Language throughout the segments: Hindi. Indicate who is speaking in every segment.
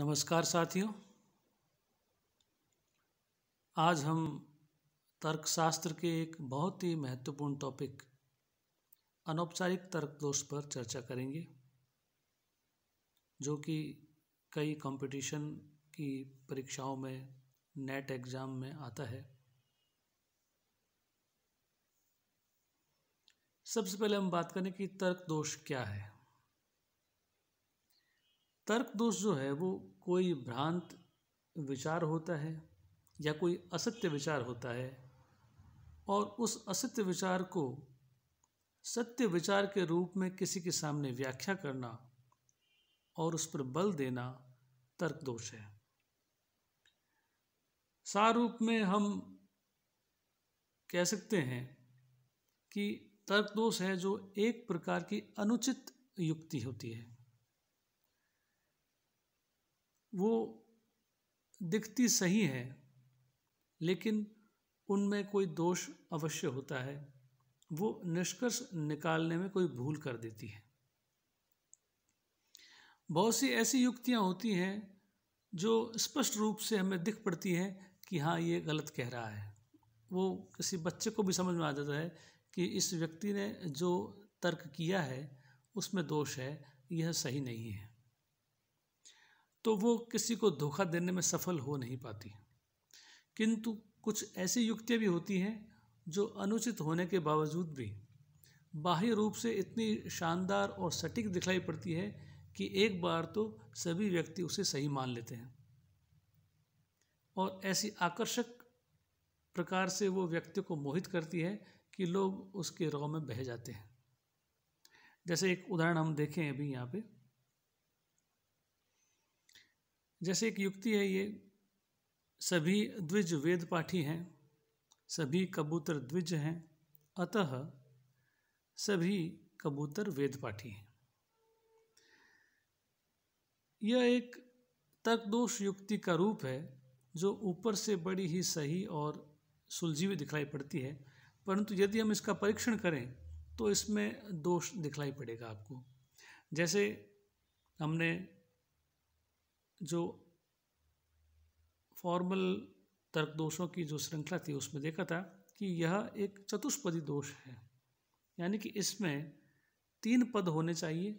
Speaker 1: नमस्कार साथियों आज हम तर्कशास्त्र के एक बहुत ही महत्वपूर्ण टॉपिक अनौपचारिक तर्क दोष पर चर्चा करेंगे जो कि कई कंपटीशन की परीक्षाओं में नेट एग्ज़ाम में आता है सबसे पहले हम बात करें कि तर्क दोष क्या है तर्क दोष जो है वो कोई भ्रांत विचार होता है या कोई असत्य विचार होता है और उस असत्य विचार को सत्य विचार के रूप में किसी के सामने व्याख्या करना और उस पर बल देना तर्क दोष है सार रूप में हम कह सकते हैं कि तर्क दोष है जो एक प्रकार की अनुचित युक्ति होती है वो दिखती सही हैं लेकिन उनमें कोई दोष अवश्य होता है वो निष्कर्ष निकालने में कोई भूल कर देती है बहुत सी ऐसी युक्तियां होती हैं जो स्पष्ट रूप से हमें दिख पड़ती हैं कि हाँ ये गलत कह रहा है वो किसी बच्चे को भी समझ में आ जाता है कि इस व्यक्ति ने जो तर्क किया है उसमें दोष है यह सही नहीं है तो वो किसी को धोखा देने में सफल हो नहीं पाती किंतु कुछ ऐसी युक्तियाँ भी होती हैं जो अनुचित होने के बावजूद भी बाह्य रूप से इतनी शानदार और सटीक दिखाई पड़ती है कि एक बार तो सभी व्यक्ति उसे सही मान लेते हैं और ऐसी आकर्षक प्रकार से वो व्यक्ति को मोहित करती है कि लोग उसके रौ में बह जाते हैं जैसे एक उदाहरण हम देखें अभी यहाँ पे जैसे एक युक्ति है ये सभी द्विज वेद पाठी हैं सभी कबूतर द्विज हैं अतः सभी कबूतर वेद पाठी हैं यह एक तकदोष युक्ति का रूप है जो ऊपर से बड़ी ही सही और सुलझी हुई दिखलाई पड़ती है परंतु यदि हम इसका परीक्षण करें तो इसमें दोष दिखलाई पड़ेगा आपको जैसे हमने जो फॉर्मल तर्क दोषों की जो श्रृंखला थी उसमें देखा था कि यह एक चतुष्पदी दोष है यानी कि इसमें तीन पद होने चाहिए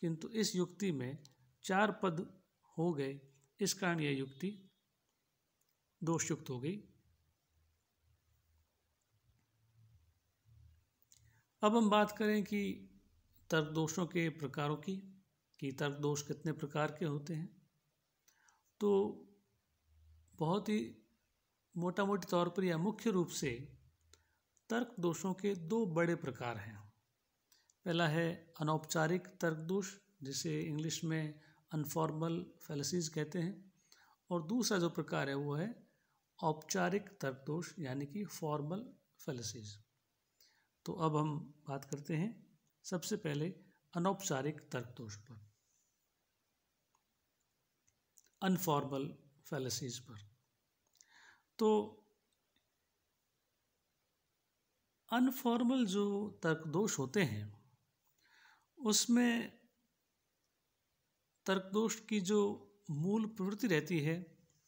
Speaker 1: किंतु इस युक्ति में चार पद हो गए इस कारण यह युक्ति दोषयुक्त हो गई अब हम बात करें कि तर्क दोषों के प्रकारों की कि तर्क दोष कितने प्रकार के होते हैं तो बहुत ही मोटा मोटी तौर पर या मुख्य रूप से तर्क दोषों के दो बड़े प्रकार हैं पहला है अनौपचारिक तर्क दोष जिसे इंग्लिश में अनफॉर्मल फैलसीज कहते हैं और दूसरा जो प्रकार है वो है औपचारिक तर्क दोष यानी कि फॉर्मल फैलसीज तो अब हम बात करते हैं सबसे पहले अनौपचारिक तर्क दोष पर अनफॉर्मल फैलसीज पर तो अनफॉर्मल जो तर्क दोष होते हैं उसमें तर्क दोष की जो मूल प्रवृत्ति रहती है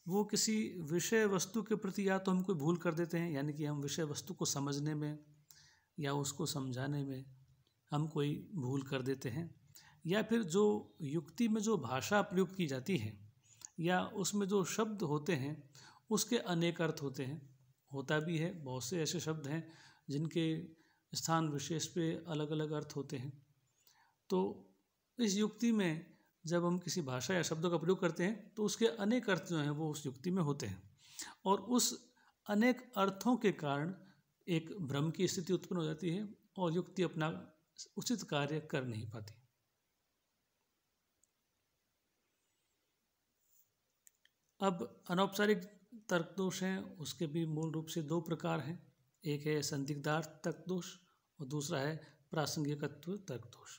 Speaker 1: वो किसी विषय वस्तु के प्रति या तो हम कोई भूल कर देते हैं यानी कि हम विषय वस्तु को समझने में या उसको समझाने में हम कोई भूल कर देते हैं या फिर जो युक्ति में जो भाषा प्रयुक्त की जाती है या उसमें जो शब्द होते हैं उसके अनेक अर्थ होते हैं होता भी है बहुत से ऐसे शब्द हैं जिनके स्थान विशेष पे अलग अलग अर्थ होते हैं तो इस युक्ति में जब हम किसी भाषा या शब्दों का प्रयोग करते हैं तो उसके अनेक अर्थ जो हैं वो उस युक्ति में होते हैं और उस अनेक अर्थों के कारण एक भ्रम की स्थिति उत्पन्न हो जाती है और युक्ति अपना उचित कार्य कर नहीं पाती अब अनौपचारिक तर्क दोष हैं उसके भी मूल रूप से दो प्रकार हैं एक है संदिग्धार्थ तर्क दोष और दूसरा है प्रासंगिकत्व तर्क दोष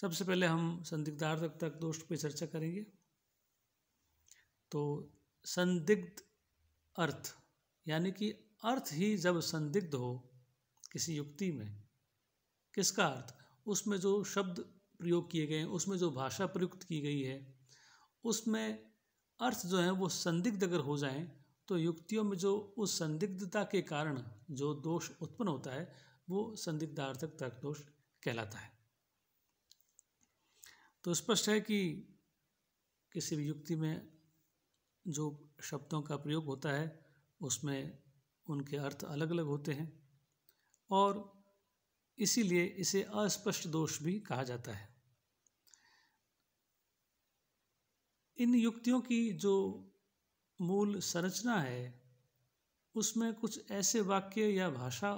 Speaker 1: सबसे पहले हम संदिग्धार्थ तर्क दोष पर चर्चा करेंगे तो संदिग्ध अर्थ यानी कि अर्थ ही जब संदिग्ध हो किसी युक्ति में किसका अर्थ उसमें जो शब्द प्रयोग किए गए हैं उसमें जो भाषा प्रयुक्त की गई है उसमें अर्थ जो है वो संदिग्ध अगर हो जाएं तो युक्तियों में जो उस संदिग्धता के कारण जो दोष उत्पन्न होता है वो संदिग्धार्थक तर्क दोष कहलाता है तो स्पष्ट है कि किसी भी युक्ति में जो शब्दों का प्रयोग होता है उसमें उनके अर्थ अलग अलग होते हैं और इसीलिए इसे अस्पष्ट दोष भी कहा जाता है इन युक्तियों की जो मूल संरचना है उसमें कुछ ऐसे वाक्य या भाषा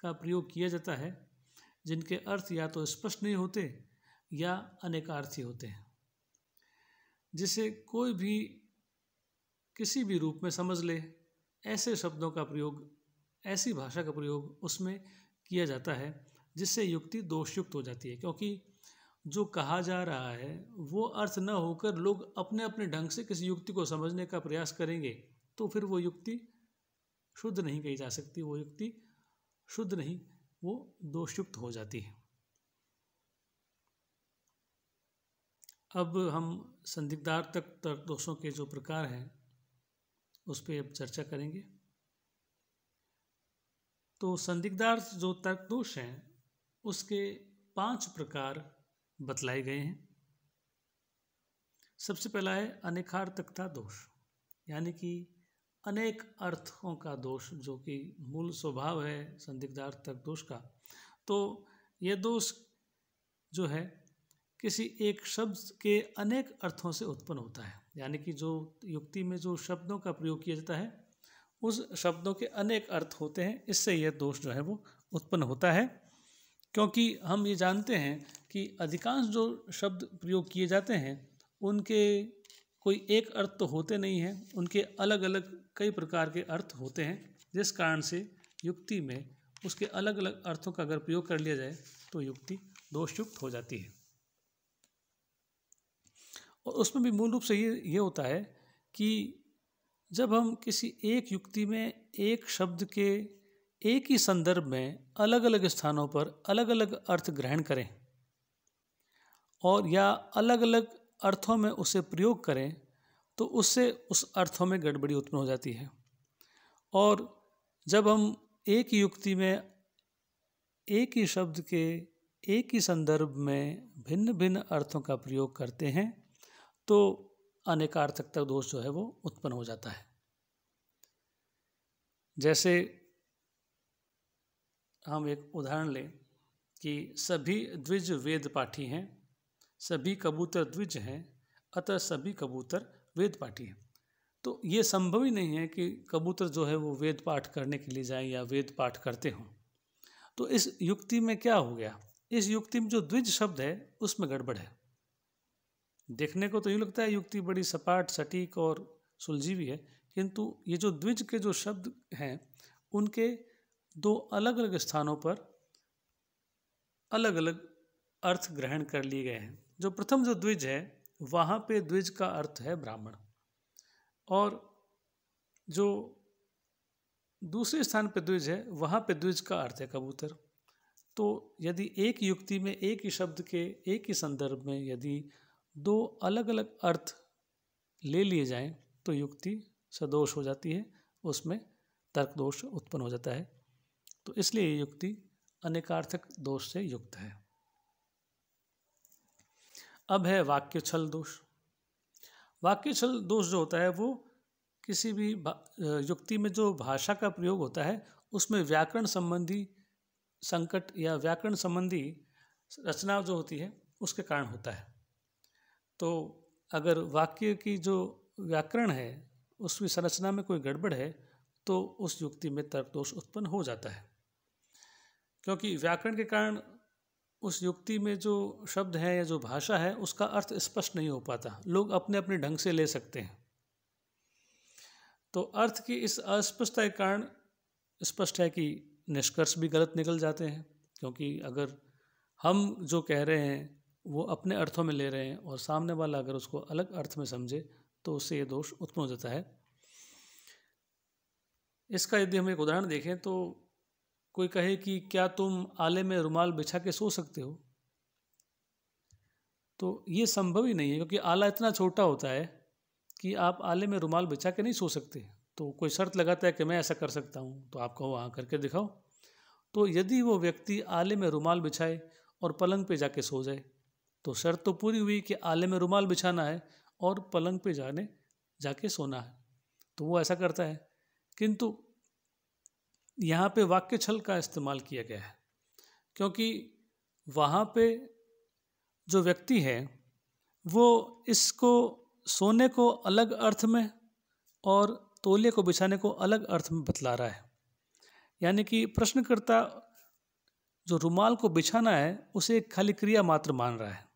Speaker 1: का प्रयोग किया जाता है जिनके अर्थ या तो स्पष्ट नहीं होते या अनेकार्थी होते हैं जिसे कोई भी किसी भी रूप में समझ ले ऐसे शब्दों का प्रयोग ऐसी भाषा का प्रयोग उसमें किया जाता है जिससे युक्ति दोषयुक्त हो जाती है क्योंकि जो कहा जा रहा है वो अर्थ न होकर लोग अपने अपने ढंग से किसी युक्ति को समझने का प्रयास करेंगे तो फिर वो युक्ति शुद्ध नहीं कही जा सकती वो युक्ति शुद्ध नहीं वो दोषयुक्त हो जाती है अब हम संदिग्धार तक तर्क दोषों के जो प्रकार हैं उस पर अब चर्चा करेंगे तो संदिग्धार्थ जो तर्क दोष हैं उसके पांच प्रकार बतलाए गए हैं सबसे पहला है अनेकार्थकता दोष यानी कि अनेक अर्थों का दोष जो कि मूल स्वभाव है संदिग्धार्थक दोष का तो यह दोष जो है किसी एक शब्द के अनेक अर्थों से उत्पन्न होता है यानी कि जो युक्ति में जो शब्दों का प्रयोग किया जाता है उस शब्दों के अनेक अर्थ होते हैं इससे यह दोष जो है वो उत्पन्न होता है क्योंकि हम ये जानते हैं कि अधिकांश जो शब्द प्रयोग किए जाते हैं उनके कोई एक अर्थ तो होते नहीं हैं उनके अलग अलग कई प्रकार के अर्थ होते हैं जिस कारण से युक्ति में उसके अलग अलग अर्थों का अगर प्रयोग कर लिया जाए तो युक्ति दोषयुक्त हो जाती है और उसमें भी मूल रूप से ये ये होता है कि जब हम किसी एक युक्ति में एक शब्द के एक ही संदर्भ में अलग अलग स्थानों पर अलग अलग अर्थ ग्रहण करें और या अलग अलग अर्थों में उसे प्रयोग करें तो उससे उस अर्थों में गड़बड़ी उत्पन्न हो जाती है और जब हम एक युक्ति में एक ही शब्द के एक ही संदर्भ में भिन्न भिन्न अर्थों का प्रयोग करते हैं तो अनेकार्थकता दोष जो है वो उत्पन्न हो जाता है जैसे हम एक उदाहरण लें कि सभी द्विज वेद पाठी हैं सभी कबूतर द्विज हैं अतः सभी कबूतर वेद पाठी हैं तो ये संभव ही नहीं है कि कबूतर जो है वो वेद पाठ करने के लिए जाएं या वेद पाठ करते हों तो इस युक्ति में क्या हो गया इस युक्ति में जो द्विज शब्द है उसमें गड़बड़ है देखने को तो यूँ लगता है युक्ति बड़ी सपाट सटीक और सुलझी हुई है किंतु ये जो द्विज के जो शब्द हैं उनके दो अलग अलग स्थानों पर अलग अलग अर्थ ग्रहण कर लिए गए हैं जो प्रथम जो द्विज है वहाँ पे द्विज का अर्थ है ब्राह्मण और जो दूसरे स्थान पे द्विज है वहाँ पे द्विज का अर्थ है कबूतर तो यदि एक युक्ति में एक ही शब्द के एक ही संदर्भ में यदि दो अलग अलग अर्थ ले लिए जाएं तो युक्ति सदोष हो जाती है उसमें तर्क दोष उत्पन्न हो जाता है तो इसलिए ये युक्ति अनेकार्थक दोष से युक्त है अब है वाक्य छल दोष वाक्य छल दोष जो होता है वो किसी भी युक्ति में जो भाषा का प्रयोग होता है उसमें व्याकरण संबंधी संकट या व्याकरण संबंधी रचना जो होती है उसके कारण होता है तो अगर वाक्य की जो व्याकरण है उसकी संरचना में कोई गड़बड़ है तो उस युक्ति में तर्क दोष उत्पन्न हो जाता है क्योंकि व्याकरण के कारण उस युक्ति में जो शब्द हैं या जो भाषा है उसका अर्थ स्पष्ट नहीं हो पाता लोग अपने अपने ढंग से ले सकते हैं तो अर्थ की इस अस्पष्टता के कारण स्पष्ट है कि निष्कर्ष भी गलत निकल जाते हैं क्योंकि अगर हम जो कह रहे हैं वो अपने अर्थों में ले रहे हैं और सामने वाला अगर उसको अलग अर्थ में समझे तो उससे ये दोष उत्पन्न हो जाता है इसका यदि हम एक उदाहरण देखें तो कोई कहे कि क्या तुम आले में रुमाल बिछा के सो सकते हो तो ये संभव ही नहीं है क्योंकि आला इतना छोटा होता है कि आप आले में रुमाल बिछा के नहीं सो सकते तो कोई शर्त लगाता है कि मैं ऐसा कर सकता हूँ तो आप कहो हाँ करके दिखाओ तो यदि वो व्यक्ति आले में रुमाल बिछाए और पलंग पे जाके सो जाए तो शर्त तो पूरी हुई कि आले में रुमाल बिछाना है और पलंग पे जाने जाके सोना है तो वो ऐसा करता है किंतु यहाँ पे वाक्य छल का इस्तेमाल किया गया है क्योंकि वहाँ पे जो व्यक्ति है वो इसको सोने को अलग अर्थ में और तोले को बिछाने को अलग अर्थ में बतला रहा है यानी कि प्रश्नकर्ता जो रुमाल को बिछाना है उसे एक खाली क्रिया मात्र मान रहा है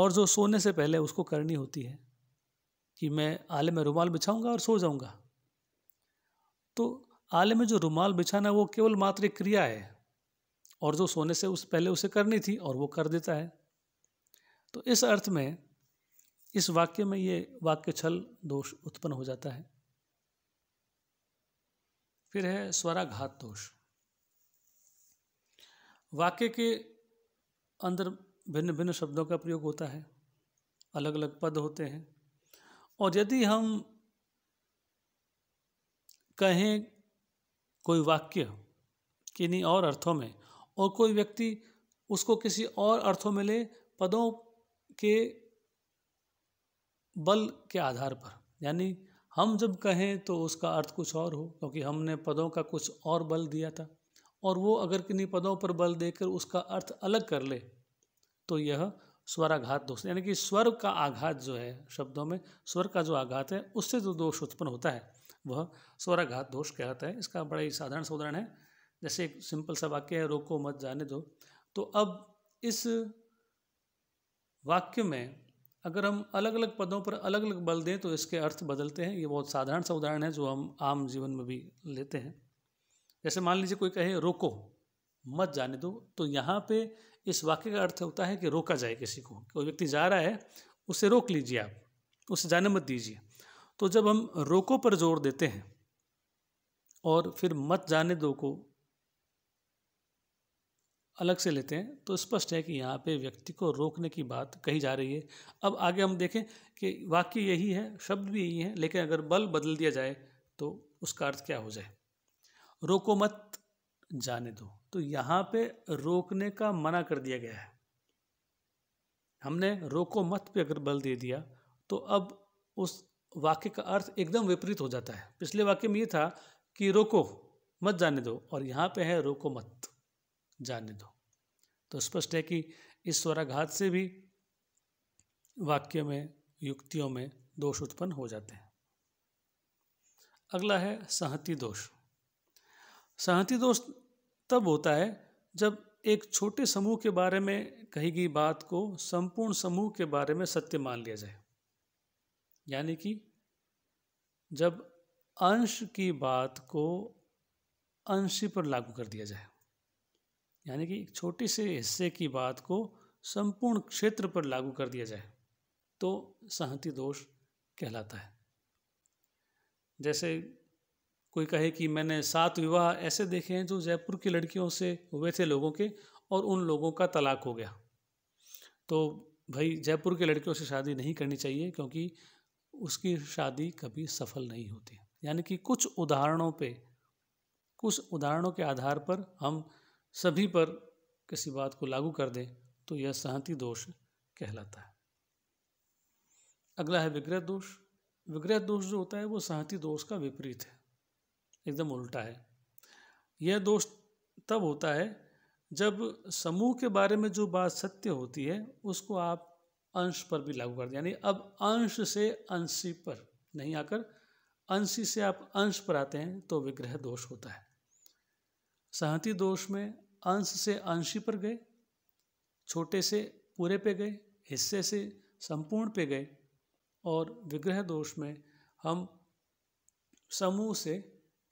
Speaker 1: और जो सोने से पहले उसको करनी होती है कि मैं आले में रुमाल बिछाऊंगा और सो जाऊंगा तो आले में जो रुमाल बिछाना वो केवल मात्र क्रिया है और जो सोने से उस पहले उसे करनी थी और वो कर देता है तो इस अर्थ में इस वाक्य में ये वाक्य छल दोष उत्पन्न हो जाता है फिर है स्वराघात दोष वाक्य के अंदर भिन्न भिन्न शब्दों का प्रयोग होता है अलग अलग पद होते हैं और यदि हम कहें कोई वाक्य किन्हीं और अर्थों में और कोई व्यक्ति उसको किसी और अर्थों में ले पदों के बल के आधार पर यानी हम जब कहें तो उसका अर्थ कुछ और हो क्योंकि हमने पदों का कुछ और बल दिया था और वो अगर किन्हीं पदों पर बल देकर उसका अर्थ अलग कर ले तो यह स्वराघात दोष यानी कि स्वर का आघात जो है शब्दों में स्वर का जो आघात है उससे जो दोष उत्पन्न होता है वह स्वराघात दोष कहलाता है इसका बड़ा ही साधारण सा उदाहरण है जैसे एक सिंपल सा वाक्य है रोको मत जाने दो तो अब इस वाक्य में अगर हम अलग अलग पदों पर अलग अलग बल दें तो इसके अर्थ बदलते हैं ये बहुत साधारण सा उदाहरण है जो हम आम जीवन में भी लेते हैं जैसे मान लीजिए कोई कहे रोको मत जाने दो तो यहाँ पे इस वाक्य का अर्थ होता है कि रोका जाए किसी को कोई व्यक्ति जा रहा है उसे रोक लीजिए आप उसे जाने मत दीजिए तो जब हम रोको पर जोर देते हैं और फिर मत जाने दो को अलग से लेते हैं तो स्पष्ट है कि यहाँ पे व्यक्ति को रोकने की बात कही जा रही है अब आगे हम देखें कि वाक्य यही है शब्द भी यही है लेकिन अगर बल बदल दिया जाए तो उसका अर्थ क्या हो जाए रोको मत जाने दो तो यहाँ पे रोकने का मना कर दिया गया है हमने रोको मत पे अगर बल दे दिया तो अब उस वाक्य का अर्थ एकदम विपरीत हो जाता है पिछले वाक्य में ये था कि रोको मत जाने दो और यहाँ पे है रोको मत जाने दो तो स्पष्ट है कि इस स्वराघात से भी वाक्य में युक्तियों में दोष उत्पन्न हो जाते हैं अगला है सहति दोष सहति दोष तब होता है जब एक छोटे समूह के बारे में कही गई बात को संपूर्ण समूह के बारे में सत्य मान लिया जाए यानी कि जब अंश की बात को अंशी पर लागू कर दिया जाए यानी कि एक छोटे से हिस्से की बात को संपूर्ण क्षेत्र पर लागू कर दिया जाए तो सहति दोष कहलाता है जैसे कोई कहे कि मैंने सात विवाह ऐसे देखे हैं जो जयपुर की लड़कियों से हुए थे लोगों के और उन लोगों का तलाक हो गया तो भाई जयपुर के लड़कियों से शादी नहीं करनी चाहिए क्योंकि उसकी शादी कभी सफल नहीं होती यानी कि कुछ उदाहरणों पे कुछ उदाहरणों के आधार पर हम सभी पर किसी बात को लागू कर दें तो यह सहति दोष कहलाता है अगला है विग्रह दोष विग्रह दोष जो होता है वो सहति दोष का विपरीत है एकदम उल्टा है यह दोष तब होता है जब समूह के बारे में जो बात सत्य होती है उसको आप अंश पर भी लागू कर दिया यानी अब अंश से अंशी पर नहीं आकर अंशी से आप अंश पर आते हैं तो विग्रह दोष होता है सहती दोष में अंश से अंशी पर गए छोटे से पूरे पे गए हिस्से से संपूर्ण पे गए और विग्रह दोष में हम समूह से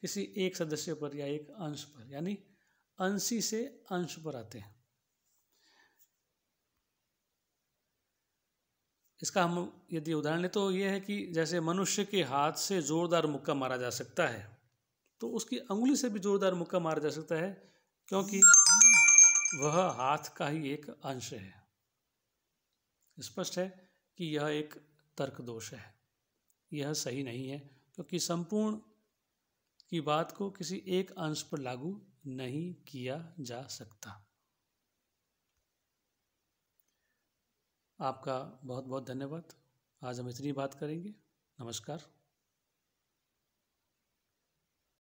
Speaker 1: किसी एक सदस्य पर या एक अंश पर यानी अंशी से अंश पर आते हैं इसका हम यदि उदाहरण लें तो ये है कि जैसे मनुष्य के हाथ से ज़ोरदार मुक्का मारा जा सकता है तो उसकी उंगली से भी ज़ोरदार मुक्का मारा जा सकता है क्योंकि वह हाथ का ही एक अंश है स्पष्ट है कि यह एक तर्क दोष है यह सही नहीं है क्योंकि संपूर्ण की बात को किसी एक अंश पर लागू नहीं किया जा सकता आपका बहुत बहुत धन्यवाद आज हम इतनी बात करेंगे नमस्कार